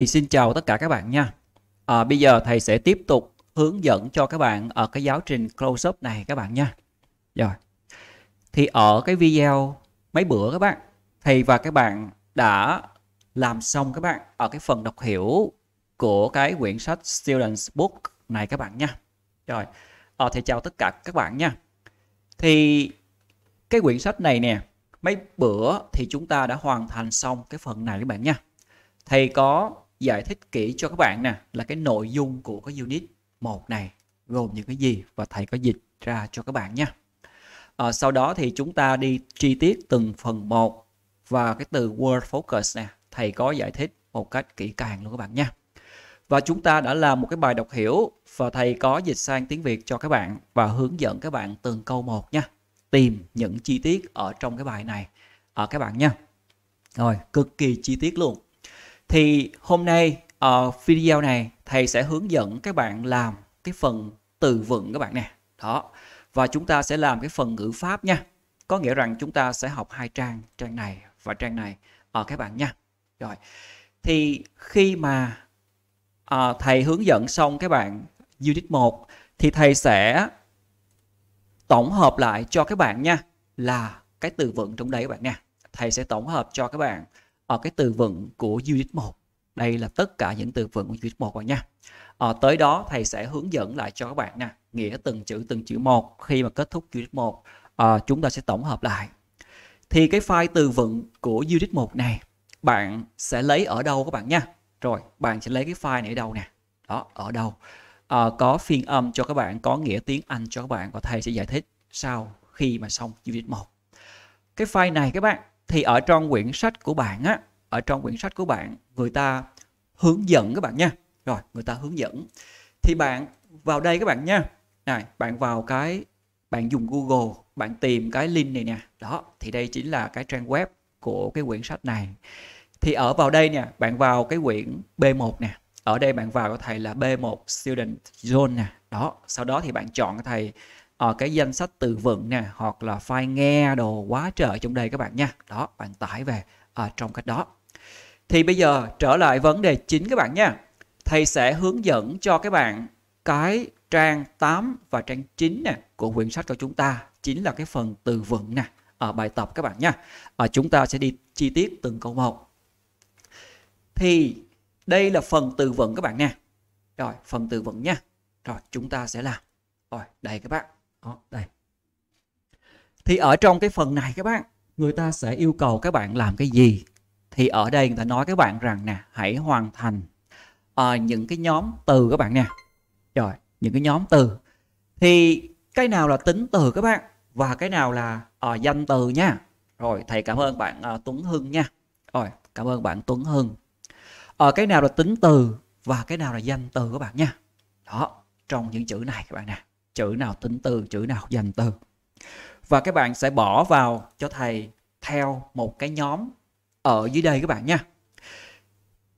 Thì xin chào tất cả các bạn nha. À, bây giờ thầy sẽ tiếp tục hướng dẫn cho các bạn ở cái giáo trình close up này các bạn nha. Rồi. Thì ở cái video mấy bữa các bạn, thầy và các bạn đã làm xong các bạn ở cái phần đọc hiểu của cái quyển sách Students Book này các bạn nha. Rồi. À, thầy chào tất cả các bạn nha. Thì cái quyển sách này nè, mấy bữa thì chúng ta đã hoàn thành xong cái phần này các bạn nha. Thầy có giải thích kỹ cho các bạn nè là cái nội dung của cái unit một này gồm những cái gì và thầy có dịch ra cho các bạn nha. À, ờ, sau đó thì chúng ta đi chi tiết từng phần một và cái từ word focus nè thầy có giải thích một cách kỹ càng luôn các bạn nha. Và chúng ta đã làm một cái bài đọc hiểu và thầy có dịch sang tiếng Việt cho các bạn và hướng dẫn các bạn từng câu một nha. Tìm những chi tiết ở trong cái bài này ở à, các bạn nha. Rồi, cực kỳ chi tiết luôn thì hôm nay ở ờ, uh, video này thầy sẽ hướng dẫn các bạn làm cái phần từ vựng các bạn nè. Đó. Và chúng ta sẽ làm cái phần ngữ pháp nha. Có nghĩa rằng chúng ta sẽ học hai trang, trang này và trang này ở ờ, uh, các bạn nha. Rồi. Thì khi mà uh, thầy hướng dẫn xong các bạn unit 1 thì thầy sẽ tổng hợp lại cho các bạn nha là cái từ vựng trong đấy các bạn nha. Thầy sẽ tổng hợp cho các bạn ở ờ, cái từ vựng của unit 1. Đây là tất cả những từ vựng của unit 1 rồi nha. ở ờ, tới đó thầy sẽ hướng dẫn lại cho các bạn nè, nghĩa từng chữ từng chữ một khi mà kết thúc unit 1 à, ờ, chúng ta sẽ tổng hợp lại. Thì cái file từ vựng của unit 1 này bạn sẽ lấy ở đâu các bạn nha. Rồi, bạn sẽ lấy cái file này ở đâu nè. Đó, ở đâu. À, có phiên âm cho các bạn, có nghĩa tiếng Anh cho các bạn và thầy sẽ giải thích sau khi mà xong unit 1. Cái file này các bạn thì ở trong quyển sách của bạn á ở trong quyển sách của bạn người ta hướng dẫn các bạn nha rồi người ta hướng dẫn thì bạn vào đây các bạn nha này bạn vào cái bạn dùng google bạn tìm cái link này nè đó thì đây chính là cái trang web của cái quyển sách này thì ở vào đây nè bạn vào cái quyển b1 nè ở đây bạn vào cái thầy là b1 student zone nè đó sau đó thì bạn chọn cái thầy ở ờ, cái danh sách từ vựng nè hoặc là file nghe đồ quá trời trong đây các bạn nha đó bạn tải về ở ờ, trong cách đó thì bây giờ trở lại vấn đề chính các bạn nha thầy sẽ hướng dẫn cho các bạn cái trang 8 và trang 9 nè của quyển sách của chúng ta chính là cái phần từ vựng nè ở ờ, bài tập các bạn nha và chúng ta sẽ đi chi tiết từng câu một thì đây là phần từ vựng các bạn nha rồi phần từ vựng nha rồi chúng ta sẽ làm rồi đây các bạn đó, đây. Thì ở trong cái phần này các bạn, người ta sẽ yêu cầu các bạn làm cái gì? Thì ở đây người ta nói các bạn rằng nè, hãy hoàn thành à, những cái nhóm từ các bạn nè. Rồi, những cái nhóm từ. Thì cái nào là tính từ các bạn và cái nào là à, danh từ nha. Rồi, thầy cảm ơn bạn à, Tuấn Hưng nha. Rồi, cảm ơn bạn Tuấn Hưng. ở cái nào là tính từ và cái nào là danh từ các bạn nha. Đó, trong những chữ này các bạn nè chữ nào tính từ chữ nào dành từ và các bạn sẽ bỏ vào cho thầy theo một cái nhóm ở dưới đây các bạn nha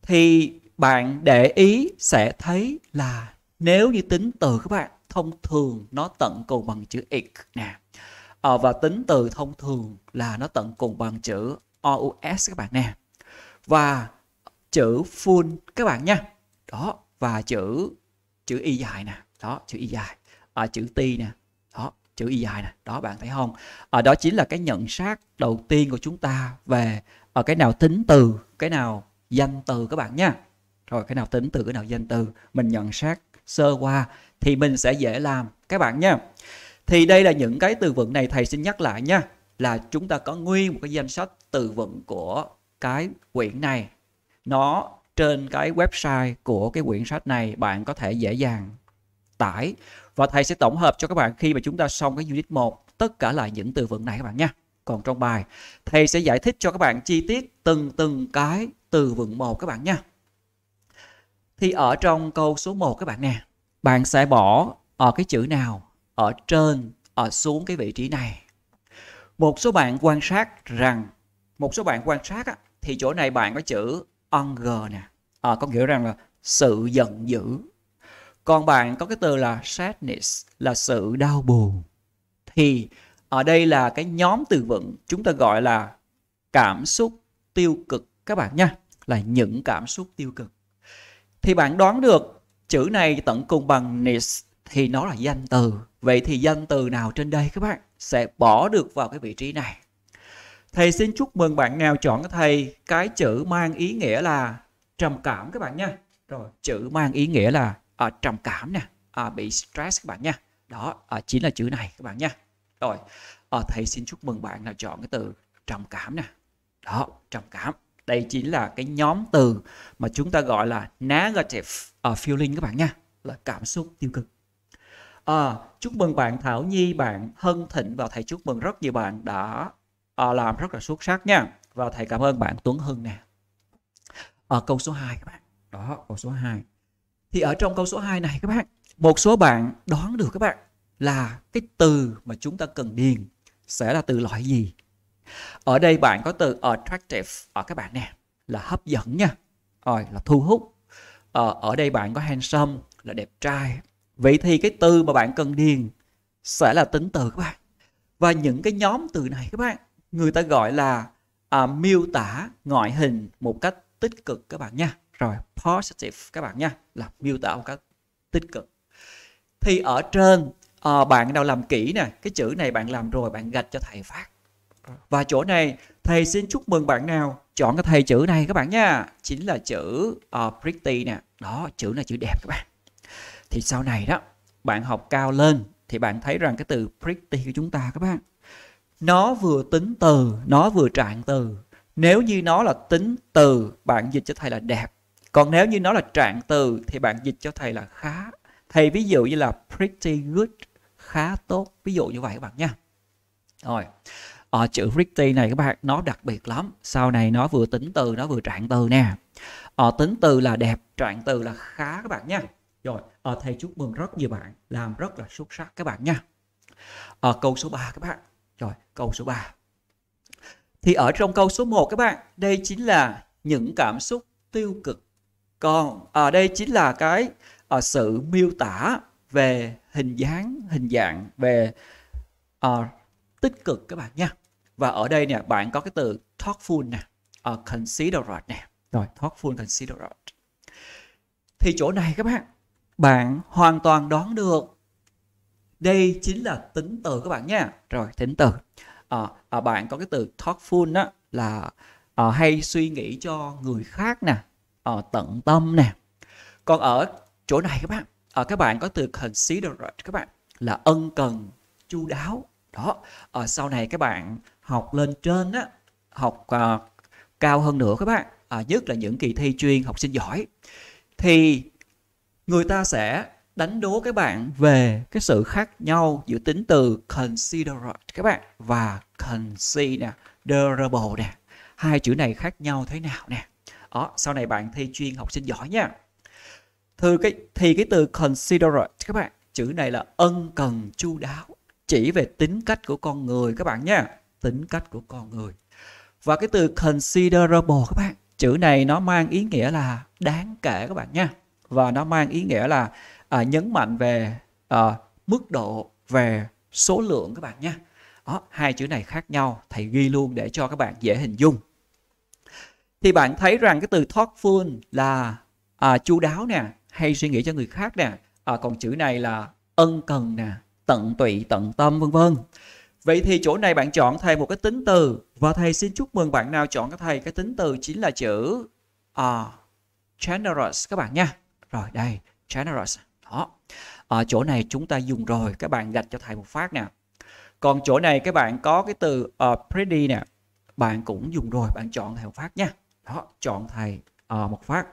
thì bạn để ý sẽ thấy là nếu như tính từ các bạn thông thường nó tận cùng bằng chữ ik nè ờ, và tính từ thông thường là nó tận cùng bằng chữ ous các bạn nè và chữ full các bạn nha đó và chữ chữ y dài nè đó chữ y dài à, chữ ti nè đó chữ y dài nè đó bạn thấy không à, đó chính là cái nhận xác đầu tiên của chúng ta về ở ờ, cái nào tính từ cái nào danh từ các bạn nha rồi cái nào tính từ cái nào danh từ mình nhận xác sơ qua thì mình sẽ dễ làm các bạn nha thì đây là những cái từ vựng này thầy xin nhắc lại nha là chúng ta có nguyên một cái danh sách từ vựng của cái quyển này nó trên cái website của cái quyển sách này bạn có thể dễ dàng tải và thầy sẽ tổng hợp cho các bạn khi mà chúng ta xong cái unit 1 tất cả là những từ vựng này các bạn nha. Còn trong bài thầy sẽ giải thích cho các bạn chi tiết từng từng cái từ vựng một các bạn nha. Thì ở trong câu số 1 các bạn nè, bạn sẽ bỏ ở cái chữ nào ở trên ở xuống cái vị trí này. Một số bạn quan sát rằng một số bạn quan sát á, thì chỗ này bạn có chữ anger nè. À, có nghĩa rằng là sự giận dữ còn bạn có cái từ là sadness là sự đau buồn thì ở đây là cái nhóm từ vựng chúng ta gọi là cảm xúc tiêu cực các bạn nha là những cảm xúc tiêu cực thì bạn đoán được chữ này tận cùng bằng ness thì nó là danh từ vậy thì danh từ nào trên đây các bạn sẽ bỏ được vào cái vị trí này thầy xin chúc mừng bạn nào chọn thầy cái chữ mang ý nghĩa là trầm cảm các bạn nha rồi chữ mang ý nghĩa là à, trầm cảm nè à, ờ, bị stress các bạn nha đó à, chính là chữ này các bạn nha rồi à, thầy xin chúc mừng bạn nào chọn cái từ trầm cảm nè đó trầm cảm đây chính là cái nhóm từ mà chúng ta gọi là negative feeling các bạn nha là cảm xúc tiêu cực à, chúc mừng bạn Thảo Nhi bạn Hân Thịnh và thầy chúc mừng rất nhiều bạn đã à, làm rất là xuất sắc nha và thầy cảm ơn bạn Tuấn Hưng nè à, câu số 2 các bạn đó câu số 2 thì ở trong câu số 2 này các bạn một số bạn đoán được các bạn là cái từ mà chúng ta cần điền sẽ là từ loại gì ở đây bạn có từ attractive ở các bạn nè là hấp dẫn nha rồi là thu hút ờ, ở đây bạn có handsome là đẹp trai vậy thì cái từ mà bạn cần điền sẽ là tính từ các bạn và những cái nhóm từ này các bạn người ta gọi là à, miêu tả ngoại hình một cách tích cực các bạn nha rồi positive các bạn nha là miêu tả một cái tích cực thì ở trên à, bạn nào làm kỹ nè cái chữ này bạn làm rồi bạn gạch cho thầy phát và chỗ này thầy xin chúc mừng bạn nào chọn cái thầy chữ này các bạn nha chính là chữ uh, pretty nè đó chữ là chữ đẹp các bạn thì sau này đó bạn học cao lên thì bạn thấy rằng cái từ pretty của chúng ta các bạn nó vừa tính từ nó vừa trạng từ nếu như nó là tính từ bạn dịch cho thầy là đẹp còn nếu như nó là trạng từ thì bạn dịch cho thầy là khá thầy ví dụ như là pretty good khá tốt ví dụ như vậy các bạn nha rồi ở ờ, chữ pretty này các bạn nó đặc biệt lắm sau này nó vừa tính từ nó vừa trạng từ nè ở ờ, tính từ là đẹp trạng từ là khá các bạn nha rồi ở ờ, thầy chúc mừng rất nhiều bạn làm rất là xuất sắc các bạn nha ở câu số 3 các bạn rồi câu số 3 thì ở trong câu số 1 các bạn đây chính là những cảm xúc tiêu cực còn ở à, đây chính là cái uh, sự miêu tả về hình dáng hình dạng về uh, tích cực các bạn nha và ở đây nè bạn có cái từ thoughtful nè uh, considerate nè rồi thoughtful considerate thì chỗ này các bạn bạn hoàn toàn đoán được đây chính là tính từ các bạn nha rồi tính từ à, à, bạn có cái từ thoughtful đó là à, hay suy nghĩ cho người khác nè ở ờ, tận tâm nè còn ở chỗ này các bạn ở ờ, các bạn có từ xí rồi các bạn là ân cần chu đáo đó ở ờ, sau này các bạn học lên trên á học uh, cao hơn nữa các bạn à, nhất là những kỳ thi chuyên học sinh giỏi thì người ta sẽ đánh đố các bạn về cái sự khác nhau giữa tính từ considerate các bạn và nè, considerable nè hai chữ này khác nhau thế nào nè đó sau này bạn thi chuyên học sinh giỏi nha từ cái thì cái từ considerate các bạn chữ này là ân cần chu đáo chỉ về tính cách của con người các bạn nha tính cách của con người và cái từ considerable các bạn chữ này nó mang ý nghĩa là đáng kể các bạn nha và nó mang ý nghĩa là à, nhấn mạnh về à, mức độ về số lượng các bạn nha đó, hai chữ này khác nhau thầy ghi luôn để cho các bạn dễ hình dung thì bạn thấy rằng cái từ thoughtful là à, chu đáo nè hay suy nghĩ cho người khác nè à, còn chữ này là ân cần nè tận tụy tận tâm vân vân vậy thì chỗ này bạn chọn thầy một cái tính từ và thầy xin chúc mừng bạn nào chọn cái thầy cái tính từ chính là chữ à, generous các bạn nha rồi đây generous đó ở à, chỗ này chúng ta dùng rồi các bạn gạch cho thầy một phát nè còn chỗ này các bạn có cái từ uh, pretty nè bạn cũng dùng rồi bạn chọn thầy một phát nha đó chọn thầy à, một phát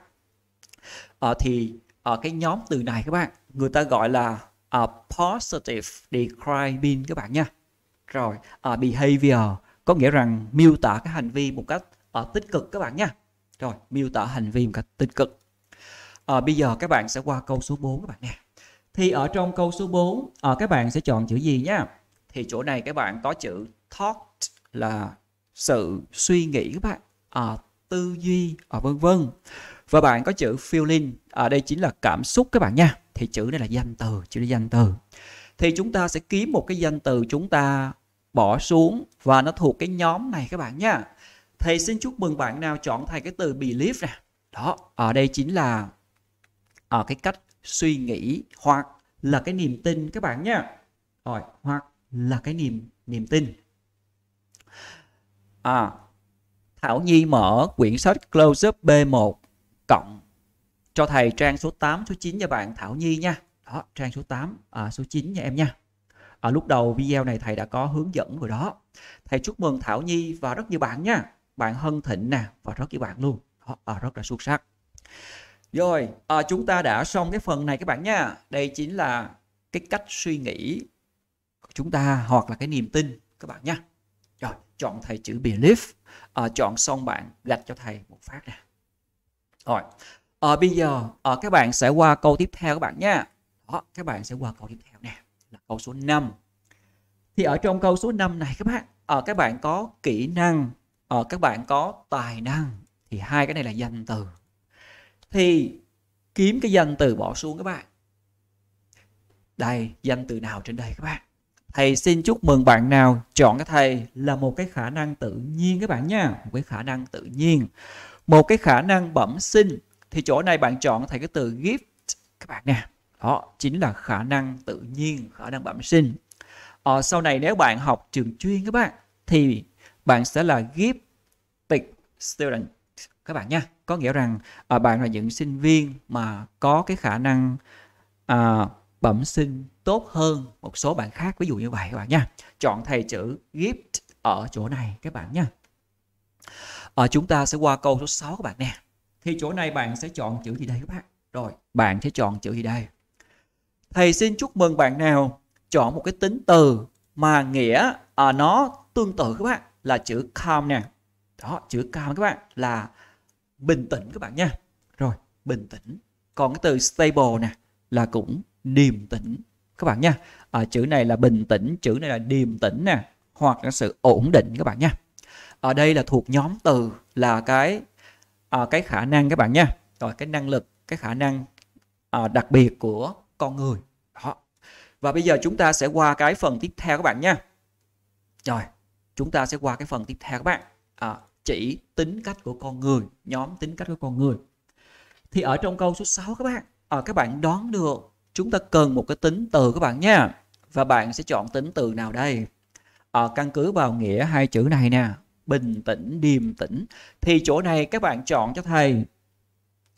à, thì à, cái nhóm từ này các bạn người ta gọi là à, positive describing các bạn nha rồi à, behavior có nghĩa rằng miêu tả cái hành vi một cách à, tích cực các bạn nha rồi miêu tả hành vi một cách tích cực à, bây giờ các bạn sẽ qua câu số 4 các bạn nè thì ở trong câu số 4 à, các bạn sẽ chọn chữ gì nhá thì chỗ này các bạn có chữ thought là sự suy nghĩ các bạn à, tư duy ở à, vân vân và bạn có chữ feeling ở à, đây chính là cảm xúc các bạn nha thì chữ này là danh từ chữ là danh từ thì chúng ta sẽ kiếm một cái danh từ chúng ta bỏ xuống và nó thuộc cái nhóm này các bạn nha thầy xin chúc mừng bạn nào chọn thành cái từ belief nè đó ở à, đây chính là ở cái cách suy nghĩ hoặc là cái niềm tin các bạn nha rồi hoặc là cái niềm niềm tin à Thảo Nhi mở quyển sách Close Up B1 cộng cho thầy trang số 8, số 9 cho bạn Thảo Nhi nha. Đó, trang số 8, à, số 9 nha em nha. À, lúc đầu video này thầy đã có hướng dẫn rồi đó. Thầy chúc mừng Thảo Nhi và rất nhiều bạn nha. Bạn Hân Thịnh nè và rất nhiều bạn luôn. Đó, à, rất là xuất sắc. Rồi, à, chúng ta đã xong cái phần này các bạn nha. Đây chính là cái cách suy nghĩ của chúng ta hoặc là cái niềm tin các bạn nha chọn thầy chữ believe à, ờ, chọn xong bạn gạch cho thầy một phát nè rồi à, bây giờ à, các bạn sẽ qua câu tiếp theo các bạn nha đó các bạn sẽ qua câu tiếp theo nè là câu số 5 thì ở trong câu số 5 này các bạn à, các bạn có kỹ năng à, các bạn có tài năng thì hai cái này là danh từ thì kiếm cái danh từ bỏ xuống các bạn đây danh từ nào trên đây các bạn thầy xin chúc mừng bạn nào chọn cái thầy là một cái khả năng tự nhiên các bạn nha một cái khả năng tự nhiên một cái khả năng bẩm sinh thì chỗ này bạn chọn thầy cái từ gift các bạn nè đó chính là khả năng tự nhiên khả năng bẩm sinh ờ, sau này nếu bạn học trường chuyên các bạn thì bạn sẽ là gifted student các bạn nha có nghĩa rằng à, bạn là những sinh viên mà có cái khả năng à, bẩm sinh tốt hơn một số bạn khác ví dụ như vậy các bạn nha chọn thầy chữ gift ở chỗ này các bạn nha à, chúng ta sẽ qua câu số 6 các bạn nè thì chỗ này bạn sẽ chọn chữ gì đây các bạn rồi bạn sẽ chọn chữ gì đây thầy xin chúc mừng bạn nào chọn một cái tính từ mà nghĩa à, nó tương tự các bạn là chữ calm nè đó chữ calm các bạn là bình tĩnh các bạn nha rồi bình tĩnh còn cái từ stable nè là cũng điềm tĩnh các bạn nha à, chữ này là bình tĩnh chữ này là điềm tĩnh nè hoặc là sự ổn định các bạn nha ở đây là thuộc nhóm từ là cái à, cái khả năng các bạn nha rồi cái năng lực cái khả năng à, đặc biệt của con người đó và bây giờ chúng ta sẽ qua cái phần tiếp theo các bạn nha rồi chúng ta sẽ qua cái phần tiếp theo các bạn à, chỉ tính cách của con người nhóm tính cách của con người thì ở trong câu số 6 các bạn à, các bạn đoán được chúng ta cần một cái tính từ các bạn nha và bạn sẽ chọn tính từ nào đây ở ờ, căn cứ vào nghĩa hai chữ này nè bình tĩnh điềm tĩnh thì chỗ này các bạn chọn cho thầy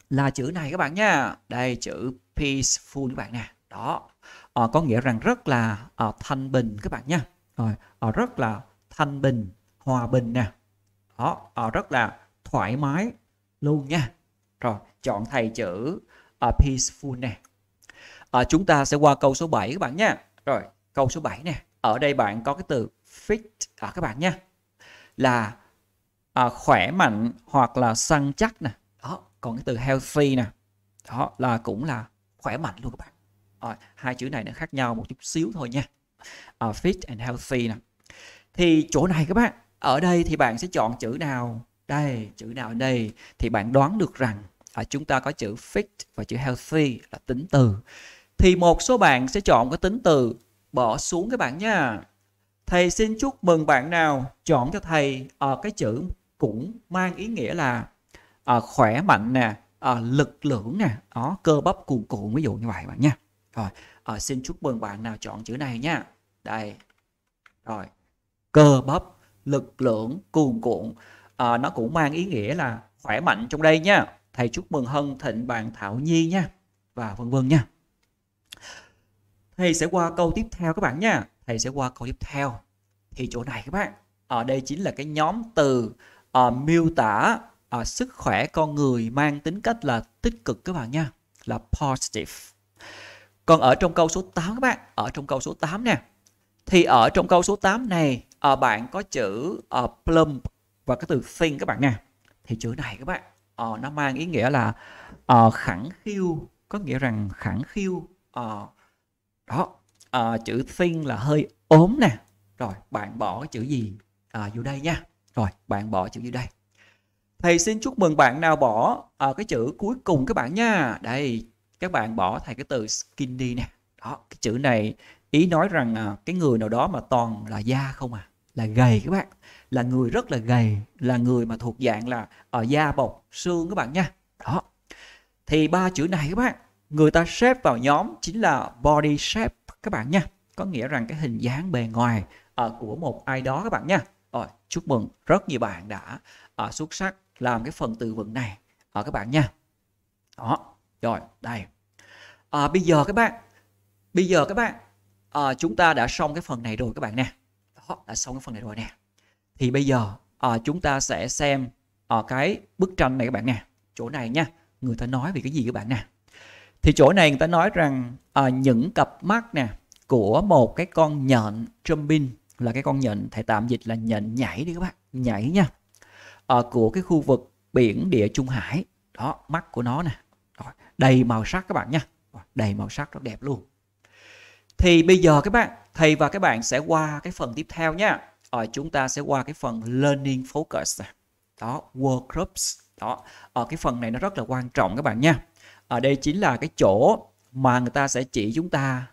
là chữ này các bạn nha đây chữ peaceful các bạn nè đó ở ờ, có nghĩa rằng rất là ở ờ, thanh bình các bạn nha rồi ở rất là thanh bình hòa bình nè đó ở rất là thoải mái luôn nha rồi chọn thầy chữ peaceful nè à, chúng ta sẽ qua câu số 7 các bạn nha rồi câu số 7 nè ở đây bạn có cái từ fit à, các bạn nha là à, khỏe mạnh hoặc là săn chắc nè đó còn cái từ healthy nè đó là cũng là khỏe mạnh luôn các bạn à, hai chữ này nó khác nhau một chút xíu thôi nha à, fit and healthy nè thì chỗ này các bạn ở đây thì bạn sẽ chọn chữ nào đây chữ nào đây thì bạn đoán được rằng à, chúng ta có chữ fit và chữ healthy là tính từ thì một số bạn sẽ chọn cái tính từ bỏ xuống các bạn nha. Thầy xin chúc mừng bạn nào chọn cho thầy ở ờ, uh, cái chữ cũng mang ý nghĩa là uh, khỏe mạnh nè, uh, lực lượng nè, đó cơ bắp cuồn cuộn ví dụ như vậy bạn nha. Rồi, uh, xin chúc mừng bạn nào chọn chữ này nha. Đây. Rồi. Cơ bắp, lực lượng cuồn cuộn à, nó cũng mang ý nghĩa là khỏe mạnh trong đây nha. Thầy chúc mừng Hân Thịnh bạn Thảo Nhi nha và vân vân nha thầy sẽ qua câu tiếp theo các bạn nha thầy sẽ qua câu tiếp theo thì chỗ này các bạn ở ờ, đây chính là cái nhóm từ uh, miêu tả uh, sức khỏe con người mang tính cách là tích cực các bạn nha là positive còn ở trong câu số 8 các bạn ở trong câu số 8 nè thì ở trong câu số 8 này uh, bạn có chữ uh, plump và cái từ thin các bạn nè thì chữ này các bạn uh, nó mang ý nghĩa là uh, khẳng khiu có nghĩa rằng khẳng khiu uh, đó à, chữ thin là hơi ốm nè rồi bạn bỏ chữ gì à, vô đây nha rồi bạn bỏ chữ vô đây thầy xin chúc mừng bạn nào bỏ à, cái chữ cuối cùng các bạn nha đây các bạn bỏ thầy cái từ skinny nè đó cái chữ này ý nói rằng à, cái người nào đó mà toàn là da không à là gầy các bạn là người rất là gầy là người mà thuộc dạng là ở da bọc xương các bạn nha đó thì ba chữ này các bạn người ta xếp vào nhóm chính là body shape các bạn nha có nghĩa rằng cái hình dáng bề ngoài uh, của một ai đó các bạn nha rồi chúc mừng rất nhiều bạn đã uh, xuất sắc làm cái phần từ vựng này ở à, uh, các bạn nha đó rồi đây uh, bây giờ các bạn bây giờ các bạn uh, chúng ta đã xong cái phần này rồi các bạn nè đó đã xong cái phần này rồi nè thì bây giờ uh, chúng ta sẽ xem uh, cái bức tranh này các bạn nè chỗ này nha người ta nói về cái gì các bạn nè thì chỗ này người ta nói rằng à, những cặp mắt nè của một cái con nhện jumping là cái con nhện thể tạm dịch là nhện nhảy đi các bạn nhảy nha à, của cái khu vực biển địa trung hải đó mắt của nó nè đầy màu sắc các bạn nha đầy màu sắc rất đẹp luôn thì bây giờ các bạn thầy và các bạn sẽ qua cái phần tiếp theo nha ở chúng ta sẽ qua cái phần learning focus đó work groups đó ở ờ, cái phần này nó rất là quan trọng các bạn nha ở ờ, đây chính là cái chỗ mà người ta sẽ chỉ chúng ta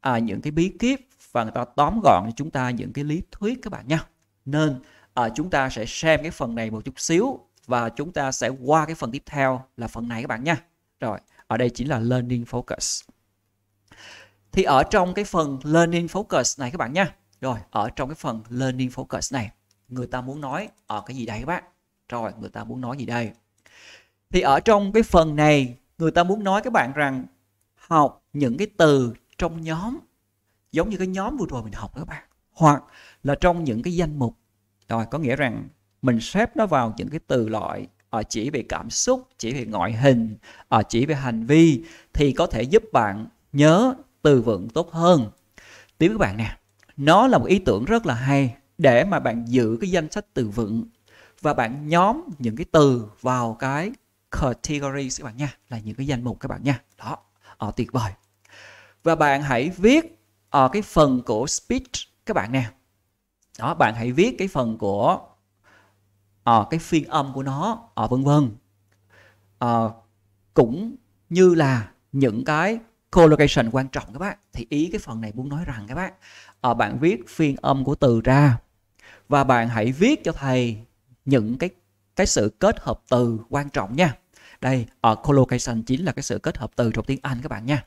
à, những cái bí kíp và người ta tóm gọn cho chúng ta những cái lý thuyết các bạn nha nên à, chúng ta sẽ xem cái phần này một chút xíu và chúng ta sẽ qua cái phần tiếp theo là phần này các bạn nha rồi ở đây chính là learning focus thì ở trong cái phần learning focus này các bạn nha rồi ở trong cái phần learning focus này người ta muốn nói ở ờ, cái gì đây các bạn rồi người ta muốn nói gì đây thì ở trong cái phần này người ta muốn nói các bạn rằng học những cái từ trong nhóm giống như cái nhóm vừa rồi mình học đó các bạn hoặc là trong những cái danh mục rồi có nghĩa rằng mình xếp nó vào những cái từ loại ở ờ, chỉ về cảm xúc chỉ về ngoại hình ở ờ, chỉ về hành vi thì có thể giúp bạn nhớ từ vựng tốt hơn tiếp các bạn nè nó là một ý tưởng rất là hay để mà bạn giữ cái danh sách từ vựng và bạn nhóm những cái từ vào cái categories các bạn nha là những cái danh mục các bạn nha đó à, tuyệt vời và bạn hãy viết ở ờ, à, cái phần của speech các bạn nè đó bạn hãy viết cái phần của à, cái phiên âm của nó ở à, vân vân à, cũng như là những cái collocation quan trọng các bạn thì ý cái phần này muốn nói rằng các bạn à, bạn viết phiên âm của từ ra và bạn hãy viết cho thầy những cái cái sự kết hợp từ quan trọng nha đây ở uh, collocation chính là cái sự kết hợp từ trong tiếng Anh các bạn nha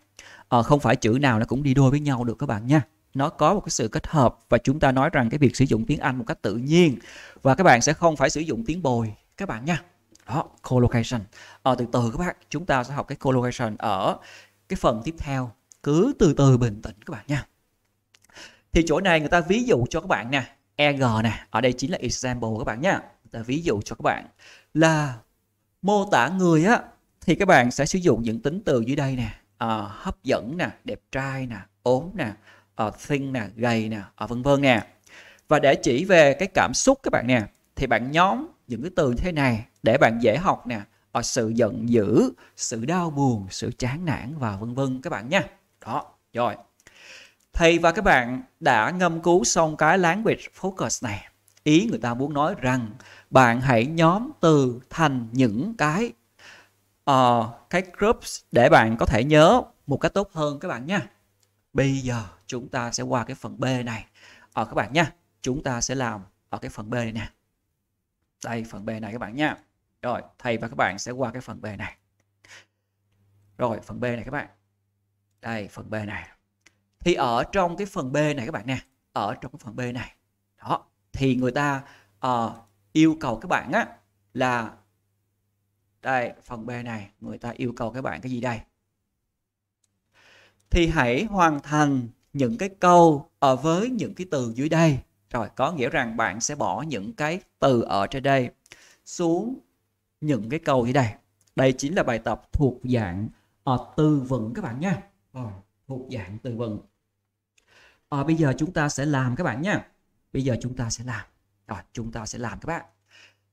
uh, không phải chữ nào nó cũng đi đôi với nhau được các bạn nha nó có một cái sự kết hợp và chúng ta nói rằng cái việc sử dụng tiếng Anh một cách tự nhiên và các bạn sẽ không phải sử dụng tiếng bồi các bạn nha đó collocation ờ, từ từ các bạn chúng ta sẽ học cái collocation ở cái phần tiếp theo cứ từ từ bình tĩnh các bạn nha thì chỗ này người ta ví dụ cho các bạn nè EG nè ở đây chính là example các bạn nha người ta ví dụ cho các bạn là mô tả người á thì các bạn sẽ sử dụng những tính từ dưới đây nè à, hấp dẫn nè đẹp trai nè ốm nè à, ờ, thin nè gầy nè à, vân vân nè và để chỉ về cái cảm xúc các bạn nè thì bạn nhóm những cái từ như thế này để bạn dễ học nè ở sự giận dữ sự đau buồn sự chán nản và vân vân các bạn nha đó rồi thầy và các bạn đã ngâm cứu xong cái language focus này ý người ta muốn nói rằng bạn hãy nhóm từ thành những cái uh, cái groups để bạn có thể nhớ một cách tốt hơn các bạn nha bây giờ chúng ta sẽ qua cái phần b này ở ờ, uh, các bạn nha chúng ta sẽ làm ở cái phần b này nè đây phần b này các bạn nha rồi thầy và các bạn sẽ qua cái phần b này rồi phần b này các bạn đây phần b này thì ở trong cái phần b này các bạn nè ở trong cái phần b này đó thì người ta uh, yêu cầu các bạn á là đây phần B này người ta yêu cầu các bạn cái gì đây thì hãy hoàn thành những cái câu ở với những cái từ dưới đây rồi có nghĩa rằng bạn sẽ bỏ những cái từ ở trên đây xuống những cái câu dưới đây đây chính là bài tập thuộc dạng à, từ vựng các bạn nha rồi, thuộc dạng từ vựng à, bây giờ chúng ta sẽ làm các bạn nha bây giờ chúng ta sẽ làm rồi chúng ta sẽ làm các bạn.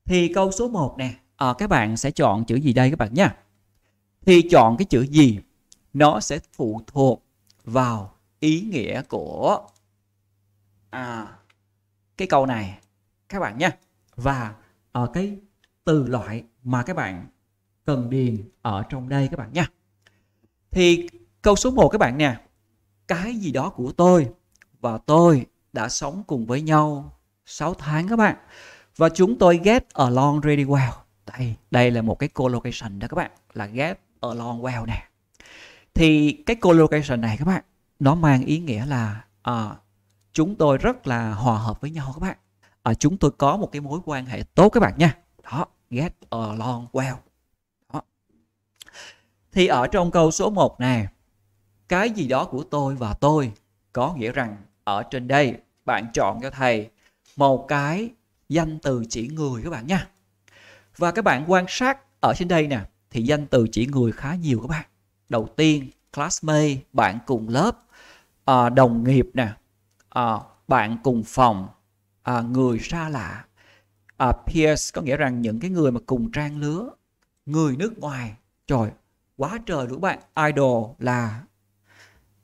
Thì câu số 1 nè, à, các bạn sẽ chọn chữ gì đây các bạn nhé. Thì chọn cái chữ gì nó sẽ phụ thuộc vào ý nghĩa của à, cái câu này các bạn nhé. Và ở à, cái từ loại mà các bạn cần điền ở trong đây các bạn nha. Thì câu số 1 các bạn nè, cái gì đó của tôi và tôi đã sống cùng với nhau 6 tháng các bạn và chúng tôi get along really well đây đây là một cái collocation đó các bạn là get along well nè thì cái collocation này các bạn nó mang ý nghĩa là à, chúng tôi rất là hòa hợp với nhau các bạn à, chúng tôi có một cái mối quan hệ tốt các bạn nha đó get along well đó. thì ở trong câu số 1 nè cái gì đó của tôi và tôi có nghĩa rằng ở trên đây bạn chọn cho thầy một cái danh từ chỉ người các bạn nha và các bạn quan sát ở trên đây nè thì danh từ chỉ người khá nhiều các bạn đầu tiên classmate bạn cùng lớp à, đồng nghiệp nè à, bạn cùng phòng à, người xa lạ peers có nghĩa rằng những cái người mà cùng trang lứa người nước ngoài trời quá trời đúng các bạn idol là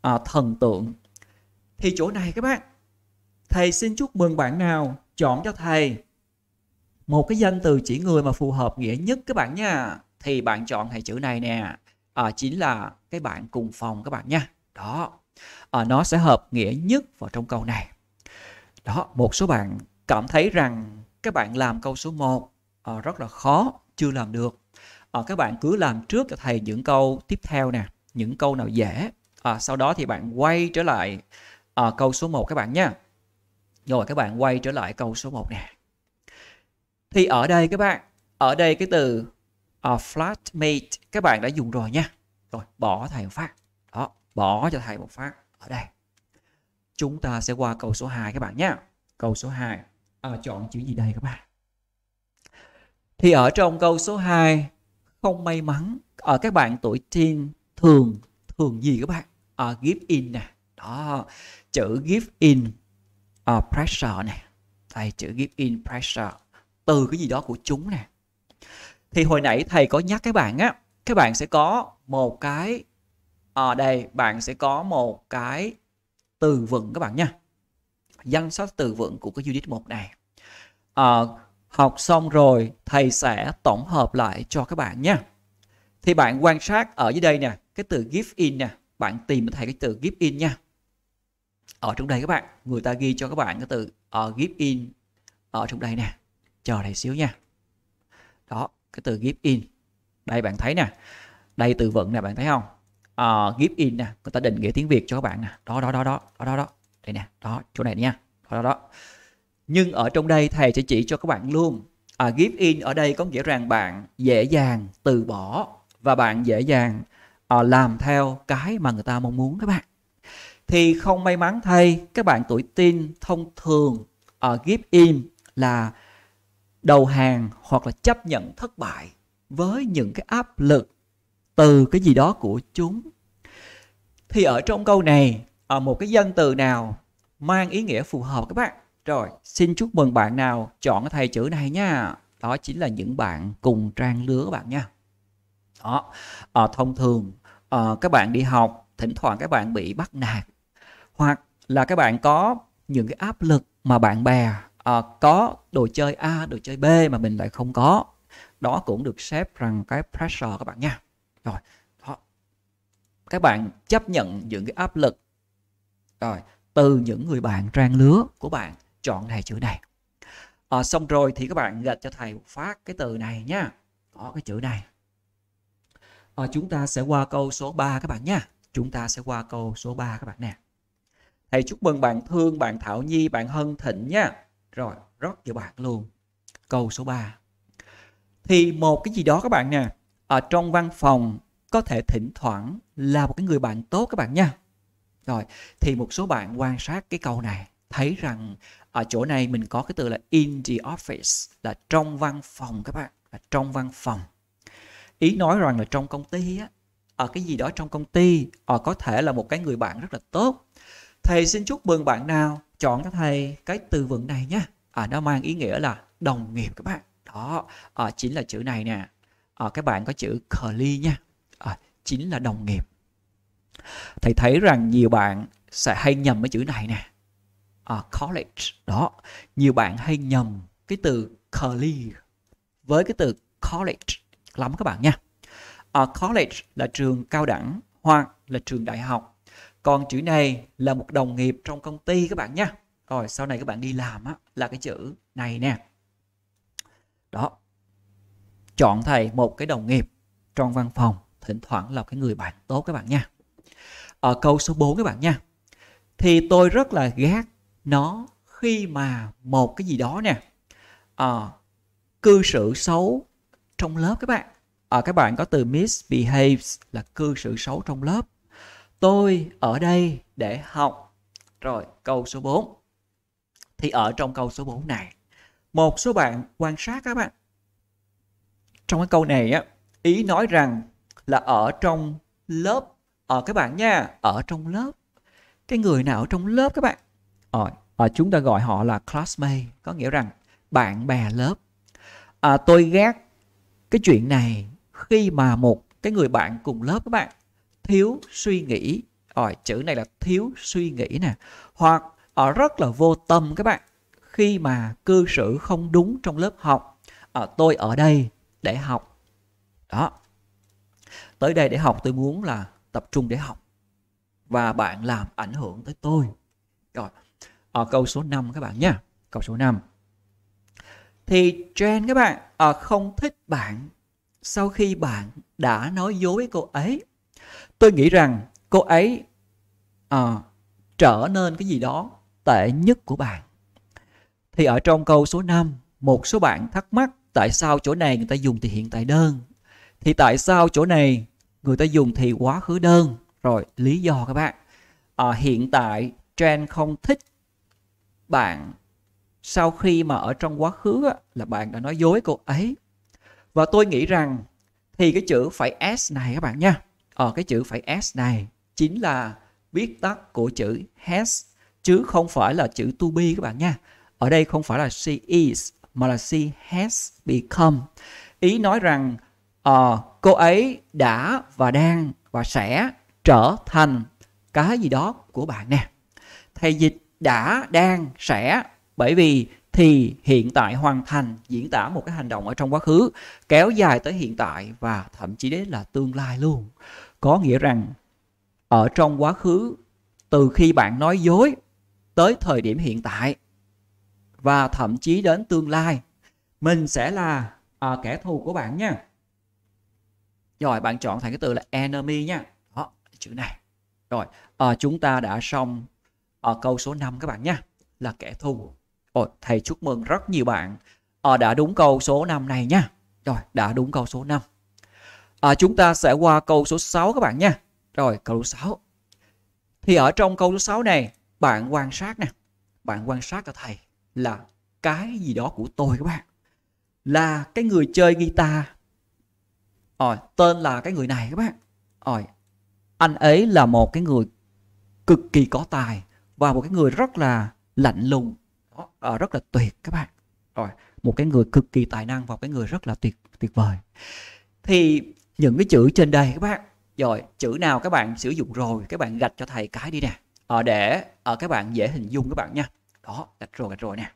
thần tượng thì chỗ này các bạn Thầy xin chúc mừng bạn nào chọn cho thầy một cái danh từ chỉ người mà phù hợp nghĩa nhất các bạn nha. Thì bạn chọn hệ chữ này nè. À, chính là cái bạn cùng phòng các bạn nha. Đó. À, nó sẽ hợp nghĩa nhất vào trong câu này. Đó, một số bạn cảm thấy rằng các bạn làm câu số 1 à, rất là khó, chưa làm được. À, các bạn cứ làm trước cho thầy những câu tiếp theo nè, những câu nào dễ. À, sau đó thì bạn quay trở lại à, câu số 1 các bạn nha. Rồi các bạn quay trở lại câu số 1 nè. Thì ở đây các bạn, ở đây cái từ a flatmate các bạn đã dùng rồi nha. Rồi bỏ thầy một phát. Đó, bỏ cho thầy một phát ở đây. Chúng ta sẽ qua câu số 2 các bạn nhé. Câu số 2 à, chọn chữ gì đây các bạn? Thì ở trong câu số 2 không may mắn ở à, các bạn tuổi teen thường thường gì các bạn? À, give in nè. Đó, chữ give in uh, pressure nè thầy chữ give in pressure từ cái gì đó của chúng nè thì hồi nãy thầy có nhắc các bạn á các bạn sẽ có một cái ở ờ, à đây bạn sẽ có một cái từ vựng các bạn nha danh sách từ vựng của cái unit 1 này à, học xong rồi thầy sẽ tổng hợp lại cho các bạn nha thì bạn quan sát ở dưới đây nè cái từ give in nè bạn tìm thầy cái từ give in nha ở trong đây các bạn người ta ghi cho các bạn cái từ uh, give in ở trong đây nè chờ này xíu nha đó cái từ give in đây bạn thấy nè đây từ vựng nè bạn thấy không uh, give in nè người ta định nghĩa tiếng việt cho các bạn nè đó đó đó đó đó đó đó đây nè đó chỗ này nha đó đó đó nhưng ở trong đây thầy sẽ chỉ cho các bạn luôn à, give in ở đây có nghĩa rằng bạn dễ dàng từ bỏ và bạn dễ dàng uh, làm theo cái mà người ta mong muốn các bạn thì không may mắn thay các bạn tuổi tin thông thường ở give in là đầu hàng hoặc là chấp nhận thất bại với những cái áp lực từ cái gì đó của chúng thì ở trong câu này ở một cái danh từ nào mang ý nghĩa phù hợp các bạn rồi xin chúc mừng bạn nào chọn cái thầy chữ này nha đó chính là những bạn cùng trang lứa các bạn nha đó à, thông thường à, các bạn đi học thỉnh thoảng các bạn bị bắt nạt hoặc là các bạn có những cái áp lực mà bạn bè à, có đồ chơi A, đồ chơi B mà mình lại không có. Đó cũng được xếp rằng cái pressure các bạn nha. Rồi, đó. các bạn chấp nhận những cái áp lực rồi từ những người bạn trang lứa của bạn chọn này chữ này. À, xong rồi thì các bạn gạch cho thầy phát cái từ này nha. Có cái chữ này. À, chúng ta sẽ qua câu số 3 các bạn nha. Chúng ta sẽ qua câu số 3 các bạn nè. Hãy chúc mừng bạn Thương, bạn Thảo Nhi, bạn Hân Thịnh nha. Rồi, rót cho bạn luôn. Câu số 3. Thì một cái gì đó các bạn nè, ở trong văn phòng có thể thỉnh thoảng là một cái người bạn tốt các bạn nha. Rồi, thì một số bạn quan sát cái câu này thấy rằng ở chỗ này mình có cái từ là in the office là trong văn phòng các bạn, là trong văn phòng. Ý nói rằng là trong công ty á, ở cái gì đó trong công ty, ở ờ, có thể là một cái người bạn rất là tốt Thầy xin chúc mừng bạn nào chọn cho thầy cái từ vựng này nhé. À, nó mang ý nghĩa là đồng nghiệp các bạn. Đó, à, chính là chữ này nè. À, các bạn có chữ colleague nha. À, chính là đồng nghiệp. Thầy thấy rằng nhiều bạn sẽ hay nhầm cái chữ này nè. À, college. Đó, nhiều bạn hay nhầm cái từ colleague với cái từ college lắm các bạn nha. À, college là trường cao đẳng hoặc là trường đại học còn chữ này là một đồng nghiệp trong công ty các bạn nhé rồi sau này các bạn đi làm á là cái chữ này nè đó chọn thầy một cái đồng nghiệp trong văn phòng thỉnh thoảng là cái người bạn tốt các bạn nha ở câu số 4 các bạn nha thì tôi rất là ghét nó khi mà một cái gì đó nè à, cư xử xấu trong lớp các bạn à, các bạn có từ misbehaves là cư xử xấu trong lớp tôi ở đây để học rồi câu số 4 thì ở trong câu số 4 này một số bạn quan sát các bạn trong cái câu này á ý nói rằng là ở trong lớp ở ờ, các bạn nha ở trong lớp cái người nào ở trong lớp các bạn ở, ở ờ, chúng ta gọi họ là classmate có nghĩa rằng bạn bè lớp à, tôi ghét cái chuyện này khi mà một cái người bạn cùng lớp các bạn thiếu suy nghĩ rồi chữ này là thiếu suy nghĩ nè hoặc ở rất là vô tâm các bạn khi mà cư xử không đúng trong lớp học ở ờ, tôi ở đây để học đó tới đây để học tôi muốn là tập trung để học và bạn làm ảnh hưởng tới tôi rồi ở câu số 5 các bạn nha câu số 5 thì Jen các bạn à, không thích bạn sau khi bạn đã nói dối với cô ấy tôi nghĩ rằng cô ấy à, trở nên cái gì đó tệ nhất của bạn thì ở trong câu số 5 một số bạn thắc mắc tại sao chỗ này người ta dùng thì hiện tại đơn thì tại sao chỗ này người ta dùng thì quá khứ đơn rồi lý do các bạn à, hiện tại Jen không thích bạn sau khi mà ở trong quá khứ á, là bạn đã nói dối cô ấy và tôi nghĩ rằng thì cái chữ phải s này các bạn nha ở ờ, cái chữ phải s này chính là viết tắt của chữ has chứ không phải là chữ to be các bạn nha. Ở đây không phải là she is mà là she has become. Ý nói rằng uh, cô ấy đã và đang và sẽ trở thành cái gì đó của bạn nè. Thầy dịch đã, đang, sẽ bởi vì thì hiện tại hoàn thành diễn tả một cái hành động ở trong quá khứ kéo dài tới hiện tại và thậm chí đấy là tương lai luôn có nghĩa rằng ở trong quá khứ từ khi bạn nói dối tới thời điểm hiện tại và thậm chí đến tương lai mình sẽ là à, kẻ thù của bạn nha rồi bạn chọn thành cái từ là enemy nha đó chữ này rồi à, chúng ta đã xong ở à, câu số 5 các bạn nha là kẻ thù Ồ, thầy chúc mừng rất nhiều bạn à, đã đúng câu số 5 này nha. Rồi, đã đúng câu số 5. À, ờ, chúng ta sẽ qua câu số 6 các bạn nha. Rồi, câu số 6. Thì ở trong câu số 6 này, bạn quan sát nè. Bạn quan sát cho thầy là cái gì đó của tôi các bạn. Là cái người chơi guitar. Rồi, tên là cái người này các bạn. Rồi, anh ấy là một cái người cực kỳ có tài và một cái người rất là lạnh lùng uh, rất là tuyệt các bạn rồi một cái người cực kỳ tài năng và một cái người rất là tuyệt tuyệt vời thì những cái chữ trên đây các bạn rồi chữ nào các bạn sử dụng rồi các bạn gạch cho thầy cái đi nè à, để à, các bạn dễ hình dung các bạn nha đó gạch rồi gạch rồi nè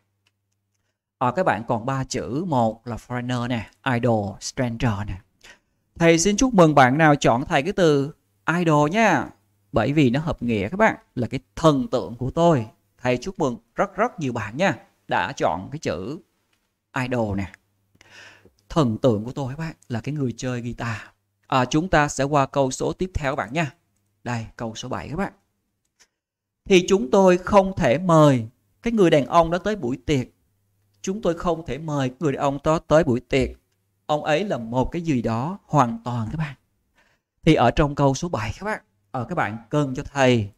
à, các bạn còn ba chữ một là foreigner nè idol stranger nè thầy xin chúc mừng bạn nào chọn thầy cái từ idol nha bởi vì nó hợp nghĩa các bạn là cái thần tượng của tôi thầy chúc mừng rất rất nhiều bạn nha đã chọn cái chữ idol nè thần tượng của tôi các bạn là cái người chơi guitar à, chúng ta sẽ qua câu số tiếp theo các bạn nha đây câu số 7 các bạn thì chúng tôi không thể mời cái người đàn ông đó tới buổi tiệc chúng tôi không thể mời người đàn ông đó tới buổi tiệc ông ấy là một cái gì đó hoàn toàn các bạn thì ở trong câu số 7 các bạn ở ờ, các bạn cần cho thầy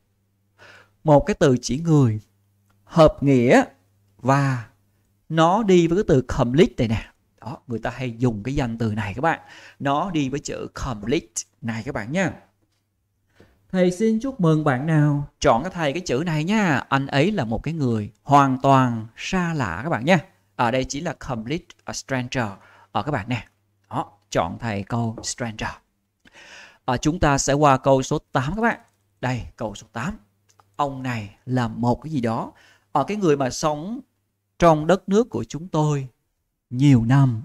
một cái từ chỉ người hợp nghĩa và nó đi với cái từ complete này nè đó người ta hay dùng cái danh từ này các bạn nó đi với chữ complete này các bạn nha thầy xin chúc mừng bạn nào chọn cái thầy cái chữ này nha anh ấy là một cái người hoàn toàn xa lạ các bạn nha ở đây chỉ là complete a stranger ở các bạn nè đó chọn thầy câu stranger à, chúng ta sẽ qua câu số 8 các bạn đây câu số 8 ông này là một cái gì đó ở cái người mà sống trong đất nước của chúng tôi nhiều năm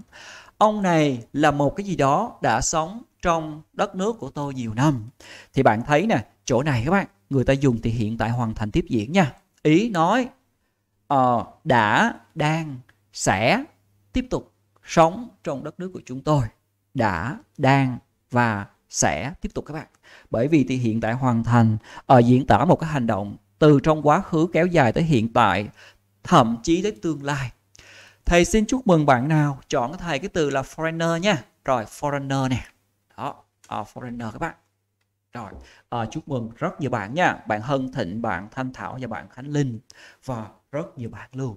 ông này là một cái gì đó đã sống trong đất nước của tôi nhiều năm thì bạn thấy nè chỗ này các bạn người ta dùng thì hiện tại hoàn thành tiếp diễn nha ý nói uh, đã đang sẽ tiếp tục sống trong đất nước của chúng tôi đã đang và sẽ tiếp tục các bạn bởi vì thì hiện tại hoàn thành uh, diễn tả một cái hành động từ trong quá khứ kéo dài tới hiện tại thậm chí tới tương lai thầy xin chúc mừng bạn nào chọn thầy cái từ là foreigner nha rồi foreigner nè đó à, foreigner các bạn rồi à, chúc mừng rất nhiều bạn nha bạn hân thịnh bạn thanh thảo và bạn khánh linh và rất nhiều bạn luôn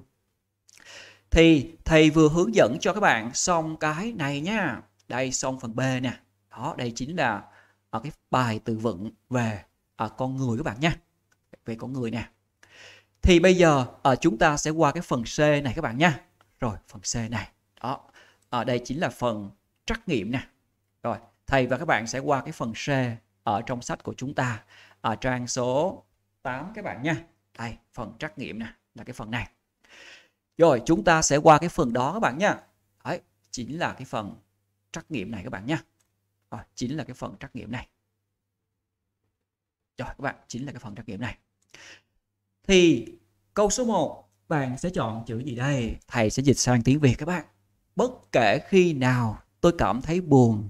thì thầy vừa hướng dẫn cho các bạn xong cái này nha đây xong phần b nè đó đây chính là ở à, cái bài từ vựng về à, con người các bạn nha về con người nè thì bây giờ à, chúng ta sẽ qua cái phần C này các bạn nha rồi phần C này đó ở à, đây chính là phần trắc nghiệm nè rồi thầy và các bạn sẽ qua cái phần C ở trong sách của chúng ta ở trang số 8 các bạn nha đây phần trắc nghiệm nè là cái phần này rồi chúng ta sẽ qua cái phần đó các bạn nha đấy chính là cái phần trắc nghiệm này các bạn nha rồi chính là cái phần trắc nghiệm này rồi các bạn chính là cái phần trắc nghiệm này thì câu số 1 bạn sẽ chọn chữ gì đây? Thầy sẽ dịch sang tiếng Việt các bạn. Bất kể khi nào tôi cảm thấy buồn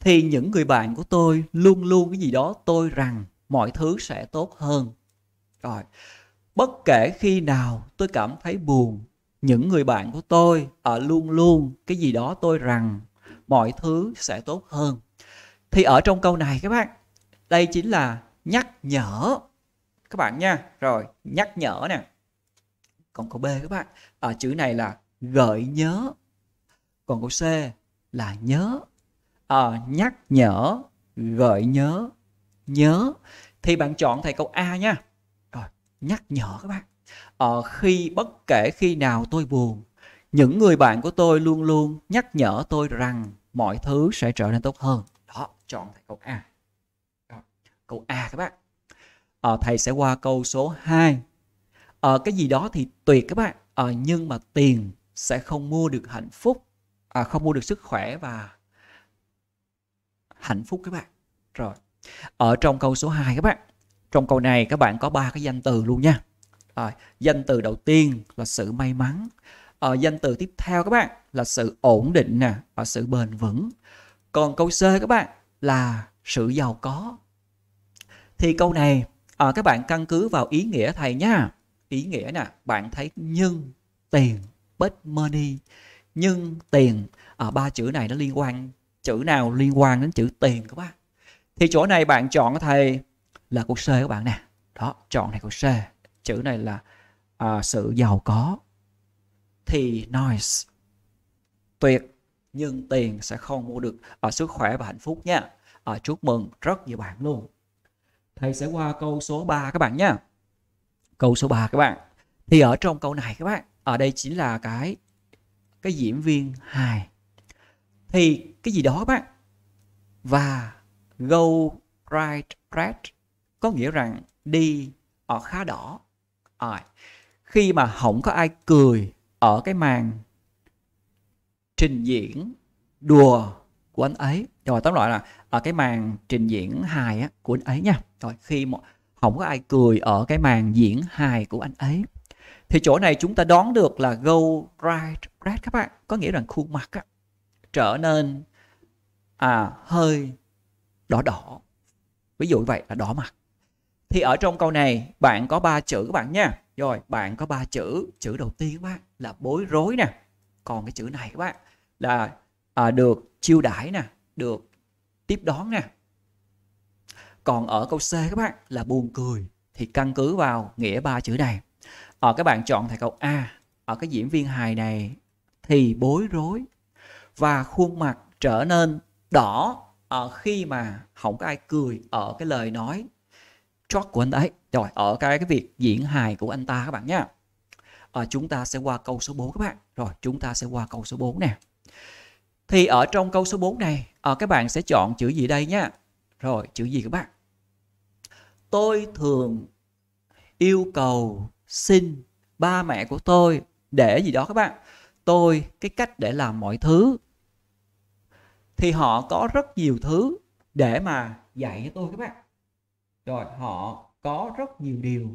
thì những người bạn của tôi luôn luôn cái gì đó tôi rằng mọi thứ sẽ tốt hơn. Rồi, bất kể khi nào tôi cảm thấy buồn, những người bạn của tôi ở à, luôn luôn cái gì đó tôi rằng mọi thứ sẽ tốt hơn. Thì ở trong câu này các bạn, đây chính là nhắc nhở các bạn nha rồi nhắc nhở nè còn câu b các bạn à, chữ này là gợi nhớ còn câu c là nhớ à, nhắc nhở gợi nhớ nhớ thì bạn chọn thầy câu a nha rồi nhắc nhở các bạn à, khi bất kể khi nào tôi buồn những người bạn của tôi luôn luôn nhắc nhở tôi rằng mọi thứ sẽ trở nên tốt hơn đó chọn thầy câu a câu a các bạn à, thầy sẽ qua câu số 2 à, ờ, cái gì đó thì tuyệt các bạn à, nhưng mà tiền sẽ không mua được hạnh phúc à, không mua được sức khỏe và hạnh phúc các bạn rồi ở trong câu số 2 các bạn trong câu này các bạn có ba cái danh từ luôn nha à, danh từ đầu tiên là sự may mắn à, danh từ tiếp theo các bạn là sự ổn định nè và sự bền vững còn câu c các bạn là sự giàu có thì câu này à, các bạn căn cứ vào ý nghĩa thầy nha ý nghĩa nè bạn thấy nhưng tiền bất money nhưng tiền à, ba chữ này nó liên quan chữ nào liên quan đến chữ tiền các bạn thì chỗ này bạn chọn thầy là cột C các bạn nè đó chọn này cột C chữ này là à, sự giàu có thì nice tuyệt nhưng tiền sẽ không mua được à, sức khỏe và hạnh phúc nha à, chúc mừng rất nhiều bạn luôn Thầy sẽ qua câu số 3 các bạn nhé. Câu số 3 các bạn. Thì ở trong câu này các bạn, ở đây chính là cái cái diễn viên hài. Thì cái gì đó các bạn và go right red có nghĩa rằng đi ở khá đỏ. À, khi mà không có ai cười ở cái màn trình diễn đùa của anh ấy rồi tóm lại là ở à, cái màn trình diễn hài á, của anh ấy nha rồi khi mà không có ai cười ở cái màn diễn hài của anh ấy thì chỗ này chúng ta đoán được là go right red các bạn có nghĩa rằng khuôn mặt á, trở nên à hơi đỏ đỏ ví dụ vậy là đỏ mặt thì ở trong câu này bạn có ba chữ các bạn nha rồi bạn có ba chữ chữ đầu tiên các bạn là bối rối nè còn cái chữ này các bạn là à, được chiêu đãi nè được tiếp đón nè còn ở câu C các bạn là buồn cười thì căn cứ vào nghĩa ba chữ này ở ờ, các bạn chọn thầy câu A ở cái diễn viên hài này thì bối rối và khuôn mặt trở nên đỏ ở ờ, khi mà không có ai cười ở cái lời nói trót của anh ấy rồi ở cái cái việc diễn hài của anh ta các bạn nhé à, ờ, chúng ta sẽ qua câu số 4 các bạn rồi chúng ta sẽ qua câu số 4 nè thì ở trong câu số 4 này, à, các bạn sẽ chọn chữ gì đây nhá? Rồi, chữ gì các bạn? Tôi thường yêu cầu xin ba mẹ của tôi để gì đó các bạn. Tôi cái cách để làm mọi thứ. Thì họ có rất nhiều thứ để mà dạy cho tôi các bạn. Rồi, họ có rất nhiều điều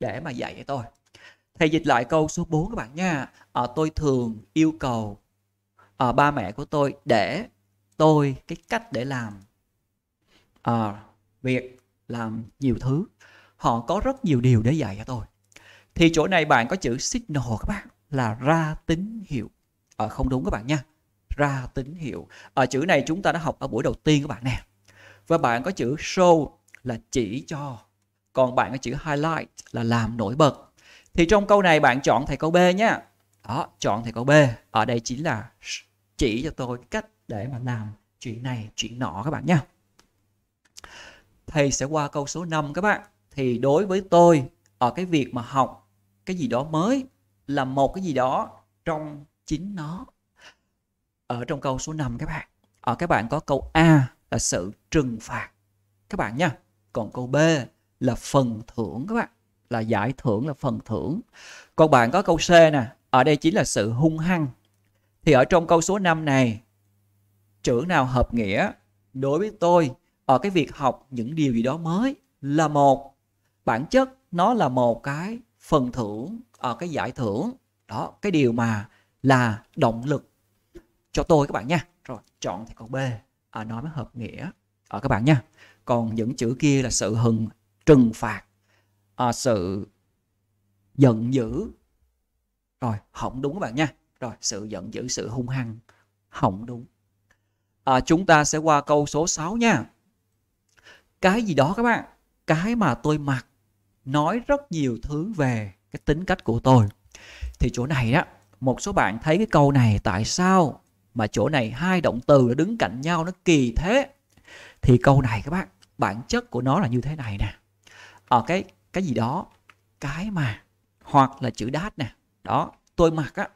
để mà dạy cho tôi. Thầy dịch lại câu số 4 các bạn nha. À, tôi thường yêu cầu uh, ba mẹ của tôi để tôi cái cách để làm uh, việc làm nhiều thứ họ có rất nhiều điều để dạy cho tôi thì chỗ này bạn có chữ signal các bạn là ra tín hiệu ở ờ, à, không đúng các bạn nha ra tín hiệu ở chữ này chúng ta đã học ở buổi đầu tiên các bạn nè và bạn có chữ show là chỉ cho còn bạn có chữ highlight là làm nổi bật thì trong câu này bạn chọn thầy câu b nhé đó chọn thầy câu b ở đây chính là chỉ cho tôi cách để mà làm chuyện này chuyện nọ các bạn nha thầy sẽ qua câu số 5 các bạn thì đối với tôi ở cái việc mà học cái gì đó mới là một cái gì đó trong chính nó ở trong câu số 5 các bạn ở các bạn có câu A là sự trừng phạt các bạn nha còn câu B là phần thưởng các bạn là giải thưởng là phần thưởng còn bạn có câu C nè ở đây chính là sự hung hăng thì ở trong câu số 5 này, chữ nào hợp nghĩa đối với tôi ở cái việc học những điều gì đó mới là một bản chất nó là một cái phần thưởng ở ờ, cái giải thưởng đó cái điều mà là động lực cho tôi các bạn nha rồi chọn thì câu b à, nói mới hợp nghĩa ở ờ, à, các bạn nha còn những chữ kia là sự hừng trừng phạt à, sự giận dữ rồi không đúng các bạn nha rồi sự giận dữ sự hung hăng hỏng đúng à, chúng ta sẽ qua câu số 6 nha cái gì đó các bạn cái mà tôi mặc nói rất nhiều thứ về cái tính cách của tôi thì chỗ này á, một số bạn thấy cái câu này tại sao mà chỗ này hai động từ nó đứng cạnh nhau nó kỳ thế thì câu này các bạn bản chất của nó là như thế này nè ở à, cái cái gì đó cái mà hoặc là chữ đát nè đó tôi mặc á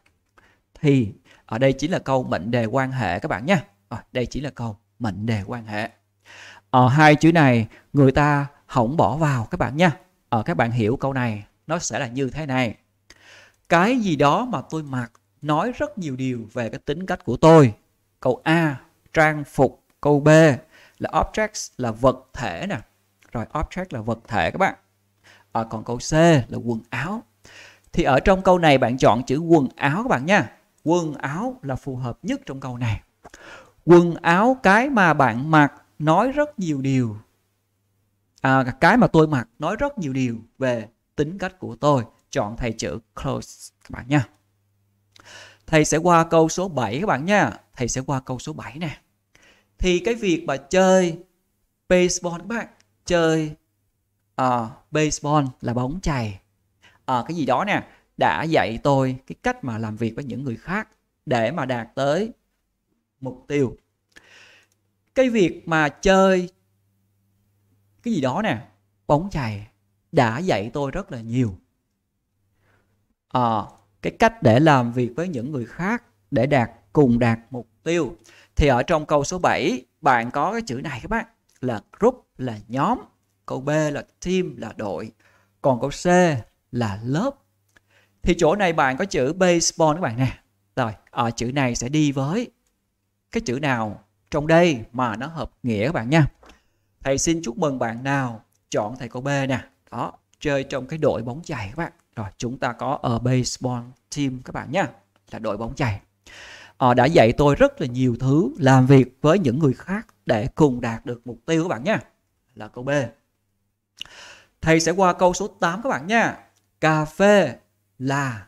thì ở đây chính là câu mệnh đề quan hệ các bạn nhé à, đây chính là câu mệnh đề quan hệ ở ờ, hai chữ này người ta không bỏ vào các bạn nhé. ở ờ, các bạn hiểu câu này nó sẽ là như thế này cái gì đó mà tôi mặc nói rất nhiều điều về cái tính cách của tôi câu a trang phục câu b là objects là vật thể nè rồi object là vật thể các bạn à, còn câu c là quần áo thì ở trong câu này bạn chọn chữ quần áo các bạn nha quần áo là phù hợp nhất trong câu này quần áo cái mà bạn mặc nói rất nhiều điều à, cái mà tôi mặc nói rất nhiều điều về tính cách của tôi chọn thầy chữ close các bạn nha thầy sẽ qua câu số 7 các bạn nha thầy sẽ qua câu số 7 nè thì cái việc mà chơi baseball các bạn chơi uh, baseball là bóng chày uh, cái gì đó nè đã dạy tôi cái cách mà làm việc với những người khác để mà đạt tới mục tiêu cái việc mà chơi cái gì đó nè bóng chày đã dạy tôi rất là nhiều à, cái cách để làm việc với những người khác để đạt cùng đạt mục tiêu thì ở trong câu số 7 bạn có cái chữ này các bạn là group là nhóm câu B là team là đội còn câu C là lớp thì chỗ này bạn có chữ baseball các bạn nè rồi ở ờ, chữ này sẽ đi với cái chữ nào trong đây mà nó hợp nghĩa các bạn nha thầy xin chúc mừng bạn nào chọn thầy cô B nè đó chơi trong cái đội bóng chày các bạn rồi chúng ta có ở baseball team các bạn nha là đội bóng chày họ ờ, đã dạy tôi rất là nhiều thứ làm việc với những người khác để cùng đạt được mục tiêu các bạn nha là câu B thầy sẽ qua câu số 8 các bạn nha cà phê là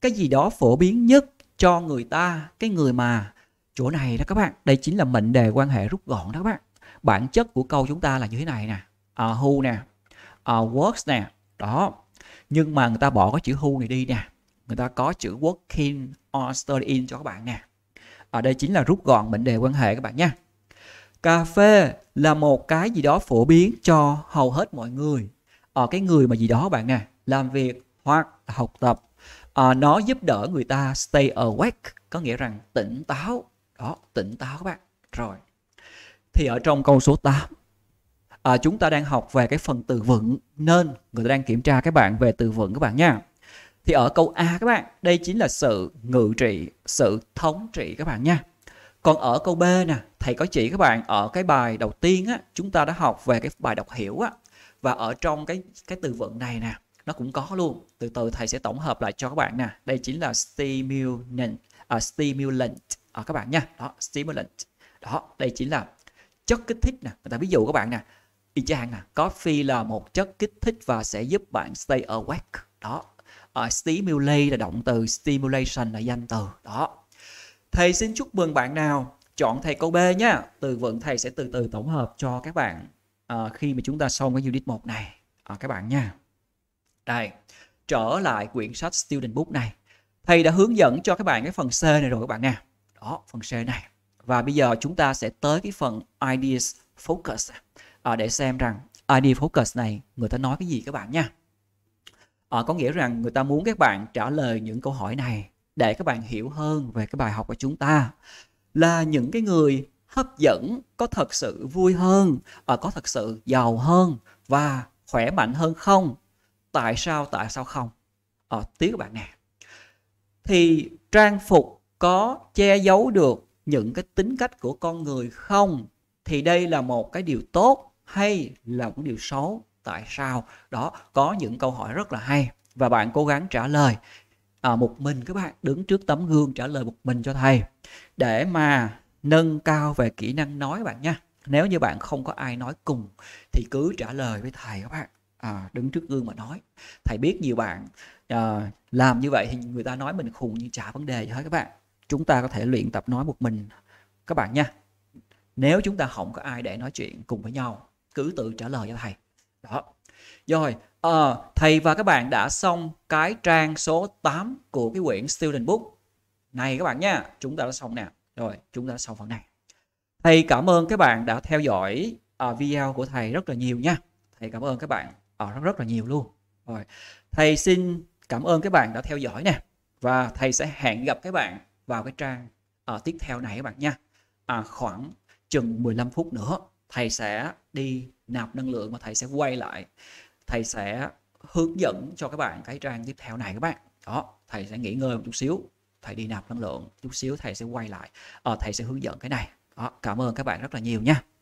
cái gì đó phổ biến nhất cho người ta cái người mà chỗ này đó các bạn đây chính là mệnh đề quan hệ rút gọn đó các bạn bản chất của câu chúng ta là như thế này nè à, who nè à, works nè đó nhưng mà người ta bỏ cái chữ who này đi nè người ta có chữ working or studying cho các bạn nè ở à, đây chính là rút gọn mệnh đề quan hệ các bạn nha cà phê là một cái gì đó phổ biến cho hầu hết mọi người ở ờ, à, cái người mà gì đó bạn nè làm việc hoặc học tập à, nó giúp đỡ người ta stay awake có nghĩa rằng tỉnh táo đó tỉnh táo các bạn rồi thì ở trong câu số 8 à, chúng ta đang học về cái phần từ vựng nên người ta đang kiểm tra các bạn về từ vựng các bạn nha thì ở câu A các bạn đây chính là sự ngự trị sự thống trị các bạn nha còn ở câu B nè thầy có chỉ các bạn ở cái bài đầu tiên á chúng ta đã học về cái bài đọc hiểu á và ở trong cái cái từ vựng này nè nó cũng có luôn từ từ thầy sẽ tổng hợp lại cho các bạn nè đây chính là stimulant uh, stimulant uh, các bạn nha đó stimulant đó đây chính là chất kích thích nè người ta ví dụ các bạn nè y chang nè à, coffee là một chất kích thích và sẽ giúp bạn stay awake đó uh, stimulate là động từ stimulation là danh từ đó thầy xin chúc mừng bạn nào chọn thầy câu B nhá từ vựng thầy sẽ từ từ tổng hợp cho các bạn uh, khi mà chúng ta xong cái unit 1 này uh, các bạn nha đây, trở lại quyển sách Student Book này. Thầy đã hướng dẫn cho các bạn cái phần C này rồi các bạn nha. Đó, phần C này. Và bây giờ chúng ta sẽ tới cái phần Ideas Focus à, để xem rằng Idea Focus này người ta nói cái gì các bạn nha. À, có nghĩa rằng người ta muốn các bạn trả lời những câu hỏi này để các bạn hiểu hơn về cái bài học của chúng ta. Là những cái người hấp dẫn, có thật sự vui hơn, à, có thật sự giàu hơn và khỏe mạnh hơn không? tại sao tại sao không ở ờ, tí các bạn nè thì trang phục có che giấu được những cái tính cách của con người không thì đây là một cái điều tốt hay là một điều xấu tại sao đó có những câu hỏi rất là hay và bạn cố gắng trả lời à, một mình các bạn đứng trước tấm gương trả lời một mình cho thầy để mà nâng cao về kỹ năng nói bạn nha nếu như bạn không có ai nói cùng thì cứ trả lời với thầy các bạn à, đứng trước gương mà nói thầy biết nhiều bạn à, làm như vậy thì người ta nói mình khùng nhưng chả vấn đề gì hết các bạn chúng ta có thể luyện tập nói một mình các bạn nha nếu chúng ta không có ai để nói chuyện cùng với nhau cứ tự trả lời cho thầy đó rồi à, thầy và các bạn đã xong cái trang số 8 của cái quyển student book này các bạn nha chúng ta đã xong nè rồi chúng ta đã xong phần này thầy cảm ơn các bạn đã theo dõi uh, video của thầy rất là nhiều nha thầy cảm ơn các bạn ở ờ, nó rất là nhiều luôn rồi thầy xin cảm ơn các bạn đã theo dõi nè và thầy sẽ hẹn gặp các bạn vào cái trang ở ờ, tiếp theo này các bạn nha à, khoảng chừng 15 phút nữa thầy sẽ đi nạp năng lượng và thầy sẽ quay lại thầy sẽ hướng dẫn cho các bạn cái trang tiếp theo này các bạn đó thầy sẽ nghỉ ngơi một chút xíu thầy đi nạp năng lượng chút xíu thầy sẽ quay lại à, thầy sẽ hướng dẫn cái này đó, cảm ơn các bạn rất là nhiều nha